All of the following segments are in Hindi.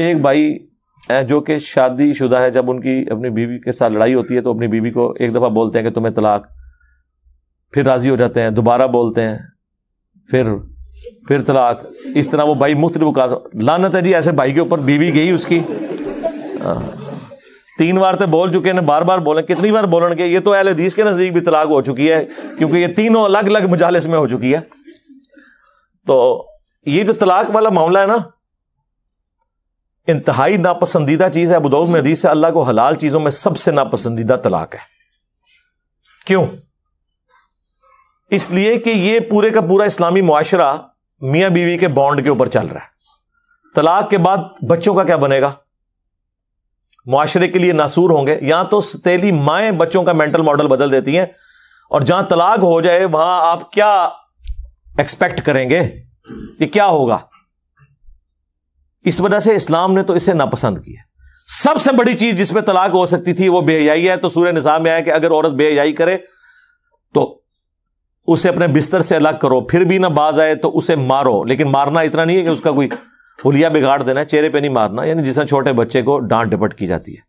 एक भाई जो कि शादी शुदा है जब उनकी अपनी बीवी के साथ लड़ाई होती है तो अपनी बीवी को एक दफ़ा बोलते हैं कि तुम्हें तलाक फिर राज़ी हो जाते हैं दोबारा बोलते हैं फिर फिर तलाक इस तरह वो भाई मुख्तलिफ मुकात लानत है जी ऐसे भाई के ऊपर बीवी गई उसकी हाँ। तीन बार तो बोल चुके हैं बार बार बोले कितनी बार बोलन के ये तो अहल हदीस के नज़दीक भी तलाक हो चुकी है क्योंकि ये तीनों अलग अलग मजालस में हो चुकी है तो ये जो तलाक वाला मामला है ना इंतहाई नापसंदीदा चीज है अबूदाऊद में हदीस है अल्लाह को हलाल चीजों में सबसे नापसंदीदा तलाक है क्यों इसलिए कि ये पूरे का पूरा इस्लामी मुआशरा मिया बीवी के बॉन्ड के ऊपर चल रहा है तलाक के बाद बच्चों का क्या बनेगा मुआरे के लिए नासूर होंगे यहां तो सतीली माएं बच्चों का मेंटल मॉडल बदल देती हैं और जहां तलाक हो जाए वहां आप क्या एक्सपेक्ट करेंगे कि क्या होगा इस वजह से इस्लाम ने तो इसे नापसंद किया सबसे बड़ी चीज जिसमें तलाक हो सकती थी वो बेहयाई है तो सूर्य निजाम में आया कि अगर औरत बेहयाई करे तो उसे अपने बिस्तर से अलग करो फिर भी ना बाज आए तो उसे मारो लेकिन मारना इतना नहीं है कि उसका कोई हुलिया बिगाड़ देना चेहरे पे नहीं मारना यानी जिसने छोटे बच्चे को डांट डपट की जाती है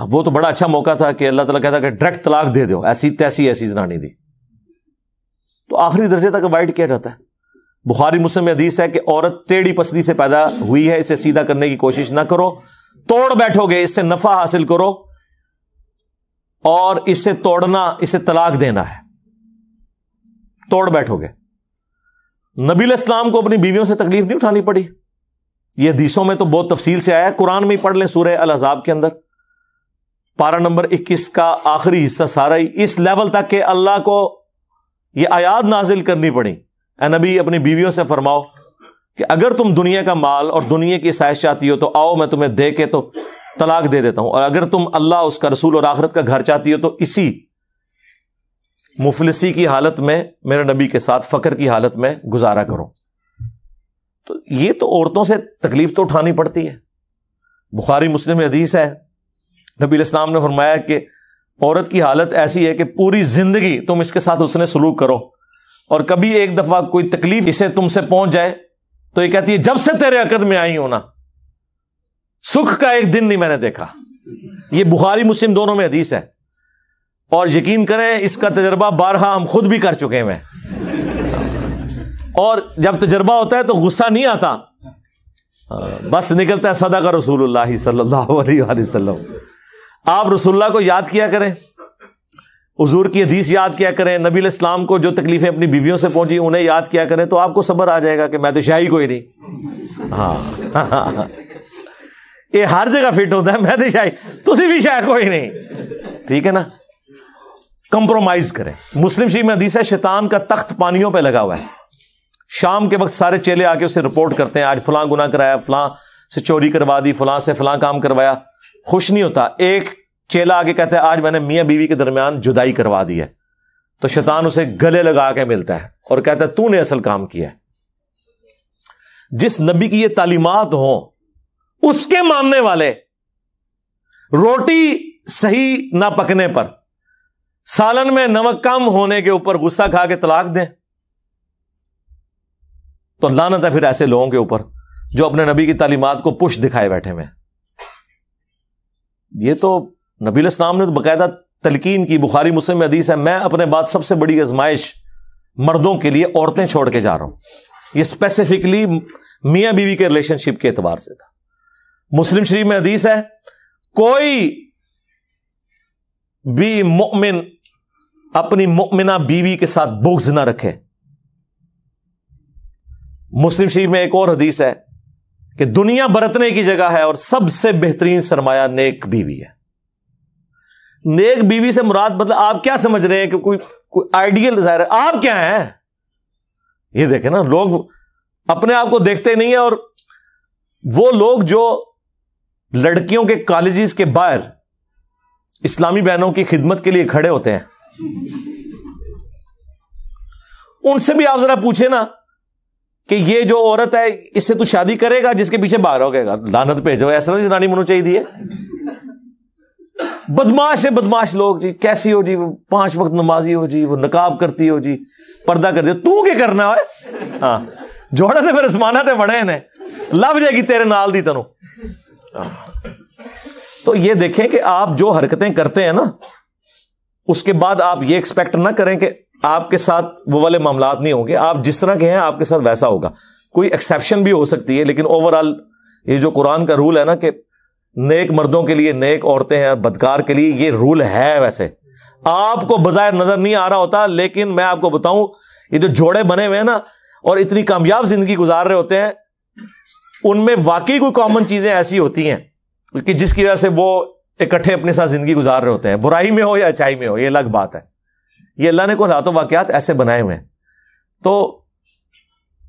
अब वो तो बड़ा अच्छा मौका था कि अल्लाह तला कहता कि डायरेक्ट तलाक दे दो ऐसी तैसी ऐसी जनानी दी तो आखिरी दर्जे तक अवॉइड किया जाता है बुखारी मुस्लिम में हदीस है कि औरत टेढ़ी पसली से पैदा हुई है इसे सीधा करने की कोशिश ना करो तोड़ बैठोगे इससे नफा हासिल करो और इसे तोड़ना इसे तलाक देना है तोड़ बैठोगे नबील इस्लाम को अपनी बीवियों से तकलीफ नहीं उठानी पड़ी यह हदीसों में तो बहुत तफसील से आया कुरान में पढ़ लें सूर्य अल अजाब के अंदर पारा नंबर इक्कीस का आखिरी हिस्सा सारा ही इस लेवल तक के अल्लाह को यह आयात नाजिल करनी पड़ी ए नबी अपनी बीवियों से फरमाओ कि अगर तुम दुनिया का माल और दुनिया की साइश चाहती हो तो आओ मैं तुम्हें दे के तो तलाक दे देता हूं और अगर तुम अल्लाह उसका रसूल और आखरत का घर चाहती हो तो इसी मुफलसी की हालत में मेरे नबी के साथ फकर की हालत में गुजारा करो तो ये तो औरतों से तकलीफ तो उठानी पड़ती है बुखारी मुस्लिम हदीस है नबी इस्लाम ने फरमाया कि औरत की हालत ऐसी है कि पूरी जिंदगी तुम इसके साथ उसने सलूक करो और कभी एक दफा कोई तकलीफ इसे तुमसे पहुंच जाए तो ये कहती है जब से तेरे अकद में आई हो ना सुख का एक दिन नहीं मैंने देखा ये बुखारी मुस्लिम दोनों में हदीस है और यकीन करें इसका तजर्बा बारहा हम खुद भी कर चुके हैं और जब तजर्बा होता है तो गुस्सा नहीं आता बस निकलता है सदा का रसूल सल्लल्लाहु आप रसुल्ला को याद किया करें हजूर की हदीस याद किया करें नबी इस्लाम को जो तकलीफ़ें अपनी बीवियों से पहुंची उन्हें याद किया करें तो आपको सबर आ जाएगा कि मैं तो शाही कोई नहीं हाँ, ये हर जगह फिट होता है मैं तो शाही तुम भी शाह कोई नहीं ठीक है ना कंप्रोमाइज करें मुस्लिम शरीफ में हदीस है शैतान का तख्त पानियों पर लगा हुआ है शाम के वक्त सारे चेले आके उसे रिपोर्ट करते हैं आज फलां गुना कराया फलां से चोरी करवा दी फलां से फलां काम करवाया खुश नहीं होता एक चेला आगे कहता है आज मैंने मियाँ बीवी के दरमियान जुदाई करवा दी है तो शैतान उसे गले लगा के मिलता है और कहता है तूने असल काम किया जिस नबी की ये तालीमात हो उसके मानने वाले रोटी सही ना पकने पर सालन में नमक कम होने के ऊपर गुस्सा खा के तलाक दें तो लानत है फिर ऐसे लोगों के ऊपर जो अपने नबी की तालीमत को पुश दिखाए बैठे में ये तो नबील इस्लाम ने तो बाकायदा तलकीन की बुखारी मुस्लिम हदीस है मैं अपने बाद सबसे बड़ी आजमाइश मर्दों के लिए औरतें छोड़ के जा रहा हूं यह स्पेसिफिकली मियाँ बीवी के रिलेशनशिप के एतबार से था मुस्लिम शरीफ में हदीस है कोई भी मुमिन अपनी मुमिना बीवी के साथ बुग्ज ना रखे मुस्लिम शरीफ में एक और हदीस है कि दुनिया बरतने की जगह है और सबसे बेहतरीन सरमाया नेक बीवी है नेक बीवी से मुराद मतलब आप क्या समझ रहे हैं कि कोई कोई आइडियल जाहिर है आप क्या हैं ये देखें ना लोग अपने आप को देखते नहीं है और वो लोग जो लड़कियों के कॉलेजेस के बाहर इस्लामी बहनों की खिदमत के लिए खड़े होते हैं उनसे भी आप जरा पूछे ना कि ये जो औरत है इससे तू शादी करेगा जिसके पीछे बाहर हो गएगा लानत भेजो ऐसा नहीं रानी मनो चाहिए बदमाश है बदमाश लोग जी कैसी हो जी वो पांच वक्त नमाजी हो जी वो नकाब करती हो जी पर्दा कर दे तू क्या करना है हाँ जोड़ा ते फिर आसमाना ते बड़े ने लग जाएगी तेरे नाल दी तनु हाँ। तो ये देखें कि आप जो हरकतें करते हैं ना उसके बाद आप ये एक्सपेक्ट ना करें कि आपके साथ वो वाले मामला नहीं होंगे आप जिस तरह के हैं आपके साथ वैसा होगा कोई एक्सेप्शन भी हो सकती है लेकिन ओवरऑल ये जो कुरान का रूल है ना कि नेक मर्दों के लिए नेक औरतें हैं और बदकार के लिए ये रूल है वैसे आपको बजाय नजर नहीं आ रहा होता लेकिन मैं आपको बताऊं ये जो जोड़े बने हुए हैं ना और इतनी कामयाब जिंदगी गुजार रहे होते हैं उनमें वाकई कोई कॉमन चीजें ऐसी होती हैं कि जिसकी वजह से वो इकट्ठे अपने साथ जिंदगी गुजार रहे होते हैं बुराई में हो या अच्छाई में हो ये अलग बात है ये अल्लाह ने को रातों वाकयात ऐसे बनाए हुए हैं तो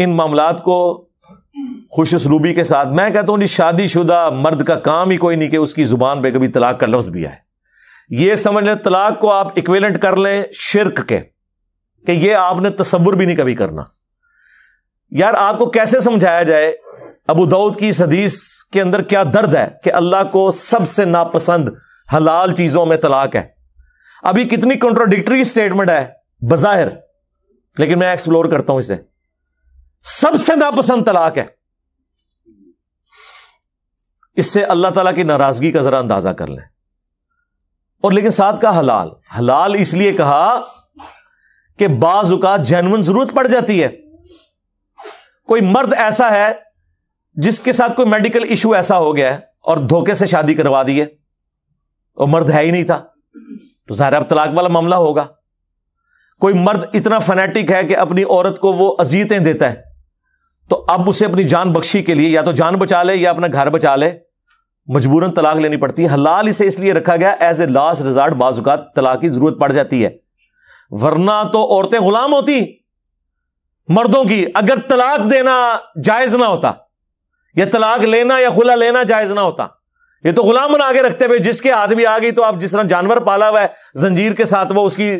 इन मामलात को खुश उसलूबी के साथ मैं कहता हूं जी शुदा मर्द का काम ही कोई नहीं कि उसकी जुबान पर कभी तलाक का लफ्ज भी आए ये समझ लें तलाक को आप इक्वेलेंट कर लें शिरक के कि ये आपने तस्वुर भी नहीं कभी करना यार आपको कैसे समझाया जाए अबू दाऊद की इस हदीस के अंदर क्या दर्द है कि अल्लाह को सबसे नापसंद हलाल चीजों में तलाक है अभी कितनी कॉन्ट्रोडिक्टरी स्टेटमेंट है बजाहिर लेकिन मैं एक्सप्लोर करता हूं इसे सबसे नापसंद तलाक है इससे अल्लाह तला की नाराजगी का जरा अंदाजा कर लें और लेकिन साथ का हलाल हलाल इसलिए कहा कि बाजुकात जैनवन जरूरत पड़ जाती है कोई मर्द ऐसा है जिसके साथ कोई मेडिकल इशू ऐसा हो गया है और धोखे से शादी करवा दी है और मर्द है ही नहीं था तो ज़ाहिर अब तलाक वाला मामला होगा कोई मर्द इतना फनेटिक है कि अपनी औरत को वो अजीतें देता है तो अब उसे अपनी जान बख्शी के लिए या तो जान बचा ले या अपना घर बचा ले मजबूरन तलाक लेनी पड़ती है हलाल इसे इसलिए रखा गया एज ए लास्ट रिजॉर्ट बाजुका तलाक की जरूरत पड़ जाती है वरना तो औरतें गुलाम होती मर्दों की अगर तलाक देना जायज ना होता या तलाक लेना या खुला लेना जायज ना होता ये तो गुलाम बना के रखते हुए जिसके आदमी आ गई तो आप जिस तरह जानवर पाला हुआ है जंजीर के साथ वो उसकी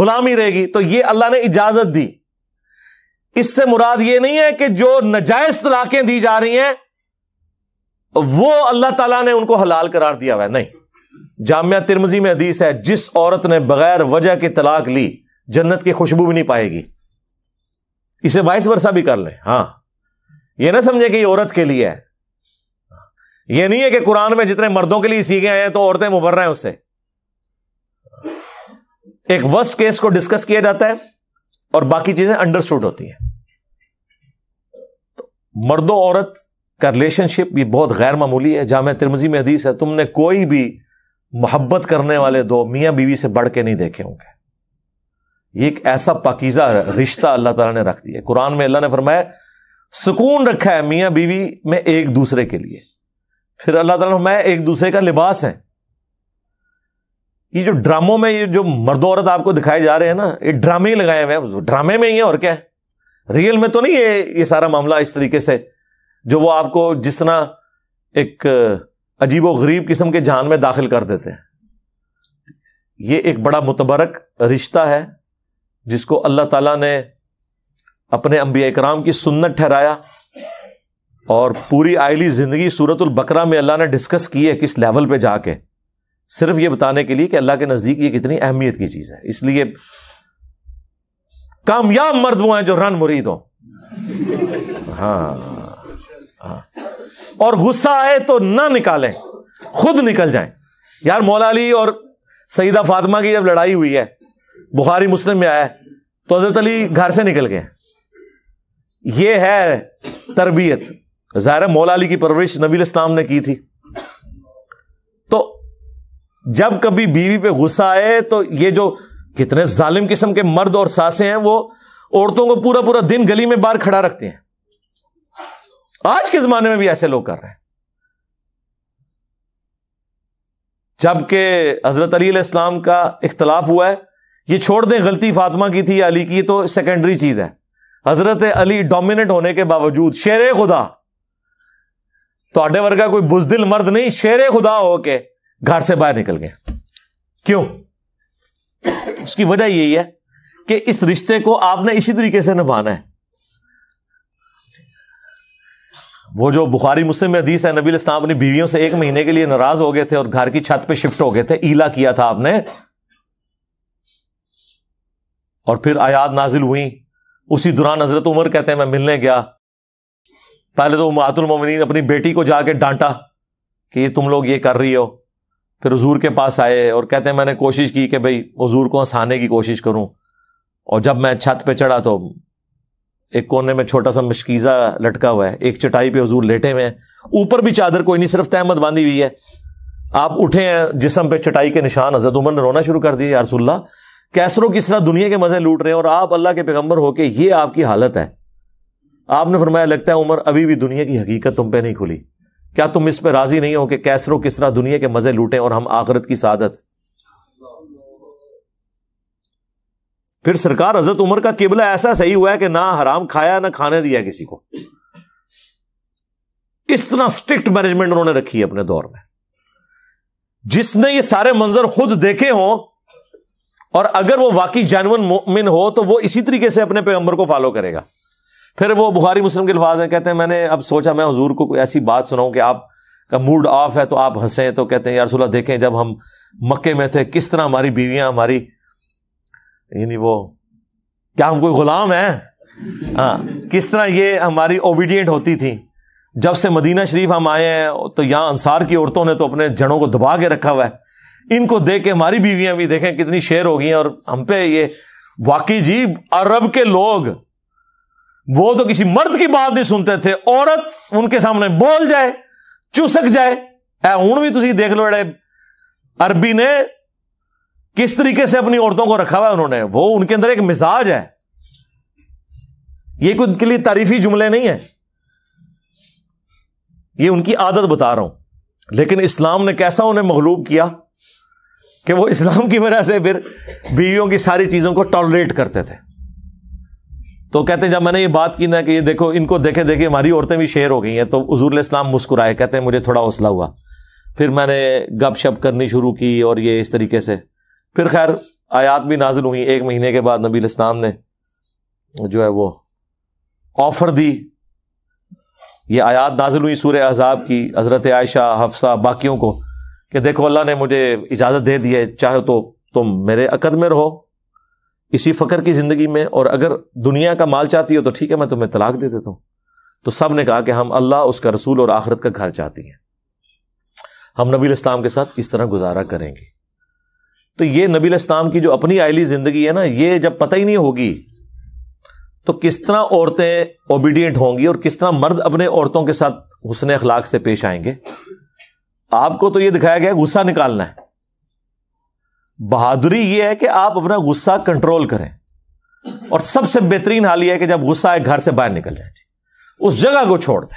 गुलामी रहेगी तो ये अल्लाह ने इजाजत दी इससे मुराद ये नहीं है कि जो नजायज तलाकें दी जा रही हैं वो अल्लाह ताला ने उनको हलाल करार दिया हुआ है नहीं जामिया तिरमजी में हदीस है जिस औरत ने बगैर वजह की तलाक ली जन्नत की खुशबू भी नहीं पाएगी इसे वाइस वर्षा भी कर लें हाँ ये ना समझे कि ये औरत के लिए है ये नहीं है कि कुरान में जितने मर्दों के लिए सीखे हैं तो औरतें मुबर रहे हैं उससे एक वर्स्ट केस को डिस्कस किया जाता है और बाकी चीजें अंडरस्टूड होती हैं तो मर्दों औरत का रिलेशनशिप ये बहुत गैर मामूली है जाम तिरमजी में हदीस है तुमने कोई भी मोहब्बत करने वाले दो मियाँ बीवी से बढ़ के नहीं देखे होंगे ये एक ऐसा पाकिजा रिश्ता अल्लाह तला ने रख दिया है कुरान में अल्लाह ने फरमाया सुकून रखा है मियाँ बीवी में एक दूसरे के लिए फिर अल्लाह ताला फरमाया एक दूसरे का लिबास है ये जो ड्रामों में ये जो मर्द औरत आपको दिखाए जा रहे हैं ना ये ड्रामे ही लगाए हुए हैं ड्रामे में ही है और क्या है रियल में तो नहीं है ये सारा मामला इस तरीके से जो वो आपको जिस तरह एक अजीब गरीब किस्म के जान में दाखिल कर देते हैं ये एक बड़ा मुतबरक रिश्ता है जिसको अल्लाह ताला ने अपने अम्बिया इकराम की सुन्नत ठहराया और पूरी आयली ज़िंदगी सूरतुल बकरा में अल्लाह ने डिस्कस की है किस लेवल पे जाके सिर्फ ये बताने के लिए कि अल्लाह के नज़दीक ये कितनी अहमियत की चीज़ है इसलिए कामयाब मर्द वो हैं जो रन मुरीद हो हाँ।, हाँ, और गुस्सा आए तो ना निकालें खुद निकल जाए यार मौलाली और सईदा फातमा की जब लड़ाई हुई है बुखारी मुस्लिम में आया तो हजरत अली घर से निकल गए ये है तरबियत ज़ाहिर मौलाली की परवरिश नबी इस्लाम ने की थी तो जब कभी बीवी पे गुस्सा आए तो ये जो कितने जालिम किस्म के मर्द और सासे हैं वो औरतों को पूरा पूरा दिन गली में बाहर खड़ा रखते हैं आज के जमाने में भी ऐसे लोग कर रहे हैं जबकि हजरत अली इस्लाम का इख्तलाफ हुआ है ये छोड़ दें गलती फातमा की थी या अली की तो सेकेंडरी चीज है हजरत अली डोमिनेट होने के बावजूद शेर खुदा तो वर्गा कोई बुजदिल मर्द नहीं शेर खुदा होके घर से बाहर निकल गए क्यों उसकी वजह यही है कि इस रिश्ते को आपने इसी तरीके से निभाना है वो जो बुखारी मुस्लिम हदीस है नबी इस्लाम अपनी बीवियों से एक महीने के लिए नाराज हो गए थे और घर की छत पे शिफ्ट हो गए थे ईला किया था आपने और फिर आयात नाजिल हुई उसी दौरान हजरत उमर कहते हैं मैं मिलने गया पहले तो मातुल मोमिन अपनी बेटी को जाके डांटा कि ये तुम लोग ये कर रही हो फिर हजूर के पास आए और कहते हैं मैंने कोशिश की कि भाई हजूर को हंसाने की कोशिश करूं और जब मैं छत पे चढ़ा तो एक कोने में छोटा सा मशकीज़ा लटका हुआ है एक चटाई पे हजूर लेटे हुए हैं ऊपर भी चादर कोई नहीं सिर्फ तहमद बांधी हुई है आप उठे हैं जिसम पे चटाई के निशान हजरत उमर ने रोना शुरू कर दिया यारसुल्ला कैसरों किस तरह दुनिया के मज़े लूट रहे हैं और आप अल्लाह के पैगम्बर होके ये आपकी हालत है आपने फरमाया लगता है उमर अभी भी दुनिया की हकीकत तुम पे नहीं खुली क्या तुम इस पर राजी नहीं हो कि कैसरो किस तरह दुनिया के मजे लूटे और हम आखरत की सादत फिर सरकार हजरत उमर का किबला ऐसा सही हुआ है कि ना हराम खाया ना खाने दिया किसी को इस तरह स्ट्रिक्ट मैनेजमेंट उन्होंने रखी है अपने दौर में जिसने ये सारे मंजर खुद देखे हों और अगर वो वाकई जानवन मोमिन हो तो वो इसी तरीके से अपने पैगंबर को फॉलो करेगा फिर वो बुखारी मुस्लिम के लफाज हैं कहते हैं मैंने अब सोचा मैं हजूर को कोई ऐसी बात सुनाऊं कि आप का मूड ऑफ है तो आप हंसे तो कहते हैं यार रसोल्ला देखें जब हम मक्के में थे किस तरह हमारी बीवियां हमारी यानी वो क्या हम कोई गुलाम है हाँ किस तरह ये हमारी ओबीडियंट होती थी जब से मदीना शरीफ हम आए हैं तो यहाँ अंसार की औरतों ने तो अपने जड़ों को दबा के रखा हुआ है इनको देख के हमारी बीवियां भी देखें कितनी शेर हो गई हैं और हम पे ये वाकई जी अरब के लोग वो तो किसी मर्द की बात नहीं सुनते थे औरत उनके सामने बोल जाए चुसक जाए ऐ हूं भी तुम देख लो अड़े अरबी ने किस तरीके से अपनी औरतों को रखा हुआ है उन्होंने वो उनके अंदर एक मिजाज है ये खुद के लिए तारीफी जुमले नहीं है ये उनकी आदत बता रहा हूं लेकिन इस्लाम ने कैसा उन्हें मखलूब किया कि वो इस्लाम की वजह से फिर बीवियों की सारी चीजों को टॉलरेट करते थे तो कहते हैं जब मैंने ये बात की ना कि ये देखो इनको देखे देखे हमारी औरतें भी शेर हो गई हैं तो हजूर इस्लाम मुस्कुराए कहते हैं मुझे थोड़ा हौसला हुआ फिर मैंने गप शप करनी शुरू की और ये इस तरीके से फिर खैर आयात भी नाजिल हुई एक महीने के बाद नबी इस्लाम ने जो है वो ऑफर दी ये आयात नाजिल हुई सूर्य अज़ाब की हज़रत आयशा हफ्सा बाकियों को कि देखो अल्लाह ने मुझे इजाज़त दे दी है चाहे तो तुम मेरे अकद में रहो इसी फ़कर की ज़िंदगी में और अगर दुनिया का माल चाहती हो तो ठीक है मैं तुम्हें तलाक दे देता हूँ तो सब ने कहा कि हम अल्लाह उसका रसूल और आखरत का घर चाहती हैं हम नबी इस्लाम के साथ इस तरह गुजारा करेंगे तो ये नबी इस्लाम की जो अपनी आयली ज़िंदगी है ना ये जब पता ही नहीं होगी तो किस तरह औरतें ओबीडियंट होंगी और किस तरह मर्द अपने औरतों के साथ हुसन अखलाक से पेश आएंगे आपको तो ये दिखाया गया गुस्सा निकालना है बहादुरी यह है कि आप अपना गुस्सा कंट्रोल करें और सबसे बेहतरीन हाल यह है कि जब गुस्सा आए घर से बाहर निकल जाए उस जगह को छोड़ दें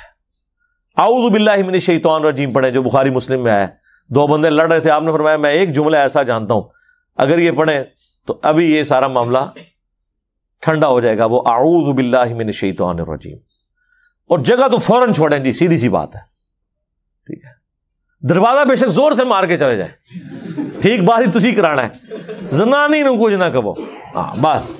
आउदबिल्लामिन शैतान रजीम पढ़े जो बुखारी मुस्लिम में आया दो बंदे लड़ रहे थे आपने फरमाया मैं एक जुमला ऐसा जानता हूं अगर ये पढ़े तो अभी ये सारा मामला ठंडा हो जाएगा वो आउदबिल्लामिन शैतान रजीम और जगह तो फौरन छोड़ें जी सीधी सी बात है ठीक है दरवाजा बेशक जोर से मार के चले जाए ठीक बात ही तुझी कराना है जनानी नु कुछ ना कहो हाँ बस